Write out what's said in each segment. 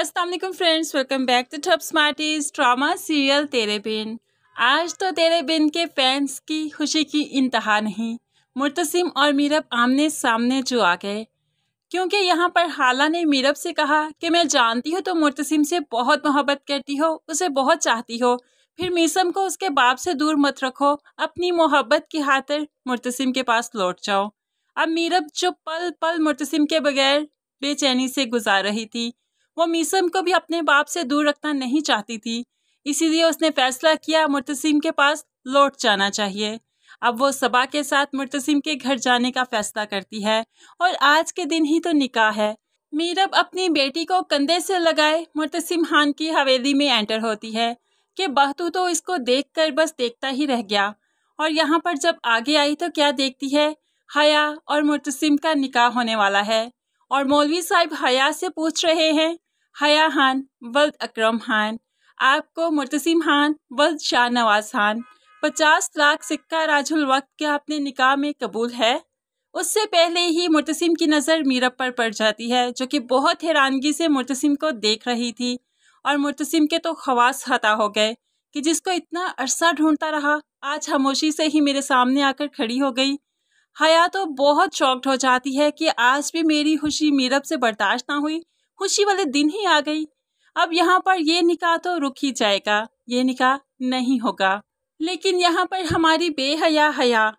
Aslam friends welcome back to top smarties drama serial Tere Bin आज तो तेरे बिन के फैंस की खुशी की इंतहा नहीं मुर्तसिम और मीरब आमने सामने जो आ गए क्योंकि यहाँ पर हाला ने मीरब से कहा कि मैं जानती हूँ तो मुर्तसिम से बहुत मोहब्बत करती हो उसे बहुत चाहती हो फिर मीसम को उसके बाप से दूर मत रखो अपनी मोहब्बत की खातिर मुर्तसिम के पास लौट जाओ अब मीरब जो पल पल मुर्तसिम के बगैर बेचैनी से गुजार रही थी वो मीसम को भी अपने बाप से दूर रखना नहीं चाहती थी इसीलिए उसने फैसला किया मुर्तसिम के पास लौट जाना चाहिए अब वो सबा के साथ मुर्तसिम के घर जाने का फैसला करती है और आज के दिन ही तो निकाह है मीरब अपनी बेटी को कंधे से लगाए मुर्तसिम खान की हवेली में एंटर होती है कि बहतू तो इसको देखकर बस देखता ही रह गया और यहाँ पर जब आगे आई तो क्या देखती है हया और मुर्तसिम का निकाह होने वाला है और मौलवी साहब हया से पूछ रहे हैं हया खान वल्द अकरम खान आपको मुर्तसिम खान वल्द शाहनवाज खान पचास लाख सिक्का राजुल वक्त के अपने निकाह में कबूल है उससे पहले ही मुर्तसिम की नज़र मीरब पर पड़ जाती है जो कि बहुत हैरानगी से मुर्तसिम को देख रही थी और मुर्तसिम के तो खवास खता हो गए कि जिसको इतना अरसा ढूंढता रहा आज खामोशी से ही मेरे सामने आकर खड़ी हो गई हया तो बहुत शॉक्ड हो जाती है कि आज भी मेरी खुशी मीरब से बर्दाश्त ना हुई खुशी वाले दिन ही आ गई अब यहाँ पर ये निकाह तो रुक ही जाएगा ये निकाह नहीं होगा लेकिन यहाँ पर हमारी बेहया हया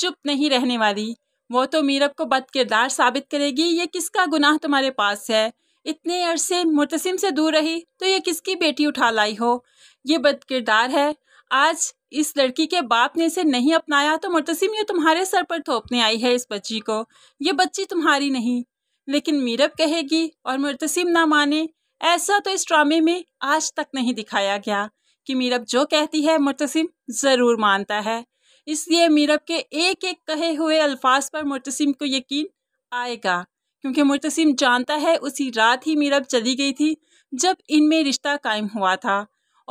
चुप नहीं रहने वाली वो तो मीरब को बद किरदार साबित करेगी ये किसका गुनाह तुम्हारे पास है इतने अरसे मुतसिम से दूर रही तो ये किसकी बेटी उठा लाई हो ये बद किरदार है आज इस लड़की के बाप ने इसे नहीं अपनाया तो मुतसिम ये तुम्हारे सर पर थोपने आई है इस बच्ची को ये बच्ची तुम्हारी नहीं लेकिन मीरब कहेगी और मुर्तसिम ना माने ऐसा तो इस ड्रामे में आज तक नहीं दिखाया गया कि मीरब जो कहती है मुर्तसिम ज़रूर मानता है इसलिए मीरब के एक एक कहे हुए अल्फाज पर मुर्तसिम को यकीन आएगा क्योंकि मुर्तसिम जानता है उसी रात ही मीरब चली गई थी जब इनमें रिश्ता कायम हुआ था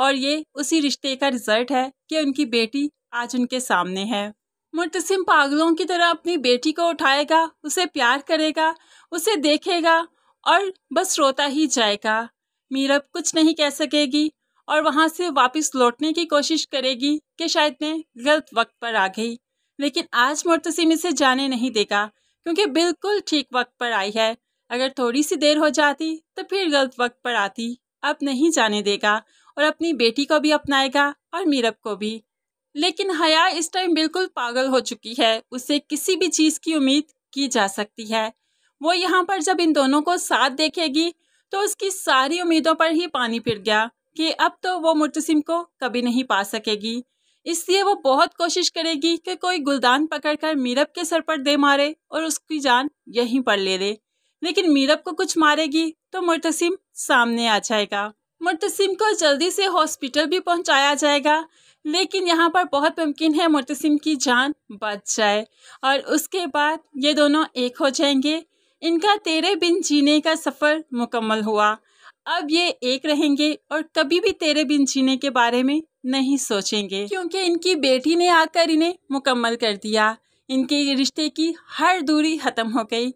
और ये उसी रिश्ते का रिजल्ट है कि उनकी बेटी आज उनके सामने है मुतसिम पागलों की तरह अपनी बेटी को उठाएगा उसे प्यार करेगा उसे देखेगा और बस रोता ही जाएगा मीरब कुछ नहीं कह सकेगी और वहाँ से वापस लौटने की कोशिश करेगी कि शायद मैं गलत वक्त पर आ गई लेकिन आज मुतसिम इसे जाने नहीं देगा क्योंकि बिल्कुल ठीक वक्त पर आई है अगर थोड़ी सी देर हो जाती तो फिर गलत वक्त पर आती अब नहीं जाने देगा और अपनी बेटी को भी अपनाएगा और मीरब को भी लेकिन हया इस टाइम बिल्कुल पागल हो चुकी है उसे किसी भी चीज़ की उम्मीद की जा सकती है वो यहाँ पर जब इन दोनों को साथ देखेगी तो उसकी सारी उम्मीदों पर ही पानी फिर गया कि अब तो वो मुर्तसिम को कभी नहीं पा सकेगी इसलिए वो बहुत कोशिश करेगी कि कोई गुलदान पकड़कर मीरब के सर पर दे मारे और उसकी जान यहीं पर ले ले लेकिन मीरब को कुछ मारेगी तो मुर्तसिम सामने आ जाएगा मुर्तसिम को जल्दी से हॉस्पिटल भी पहुंचाया जाएगा लेकिन यहाँ पर बहुत मुमकिन है मुतसिम की जान बच जाए और उसके बाद ये दोनों एक हो जाएंगे इनका तेरे बिन जीने का सफ़र मुकम्मल हुआ अब ये एक रहेंगे और कभी भी तेरे बिन जीने के बारे में नहीं सोचेंगे क्योंकि इनकी बेटी ने आकर इन्हें मुकम्मल कर दिया इनके रिश्ते की हर दूरी ख़त्म हो गई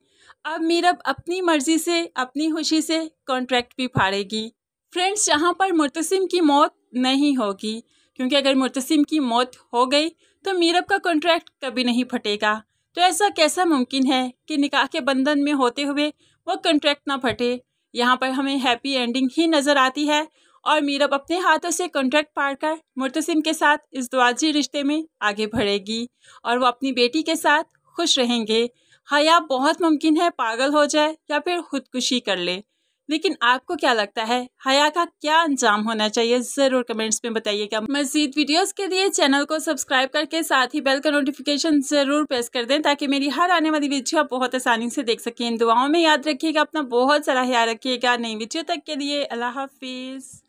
अब मीरब अपनी मर्ज़ी से अपनी खुशी से कॉन्ट्रैक्ट भी फाड़ेगी फ्रेंड्स यहाँ पर मुतसिम की मौत नहीं होगी क्योंकि अगर मुतसिम की मौत हो गई तो मीरब का कॉन्ट्रैक्ट कभी नहीं फटेगा तो ऐसा कैसा मुमकिन है कि निकाह के बंधन में होते हुए वो कॉन्ट्रैक्ट ना फटे यहाँ पर हमें हैप्पी एंडिंग ही नज़र आती है और मीरब अपने हाथों से कॉन्ट्रैक्ट पार कर मुतसिम के साथ इस दुआजी रिश्ते में आगे बढ़ेगी और वो अपनी बेटी के साथ खुश रहेंगे हया हाँ, बहुत मुमकिन है पागल हो जाए या फिर खुदकुशी कर ले लेकिन आपको क्या लगता है हया का क्या अंजाम होना चाहिए ज़रूर कमेंट्स में बताइएगा मजीद वीडियोस के लिए चैनल को सब्सक्राइब करके साथ ही बेल का नोटिफिकेशन ज़रूर प्रेस कर दें ताकि मेरी हर आने वाली वीडियो आप बहुत आसानी से देख सकें इन दुआओं में याद रखिएगा अपना बहुत सारा ख्याल रखिएगा नई वीडियो तक के लिए अल्लाह हाफिज़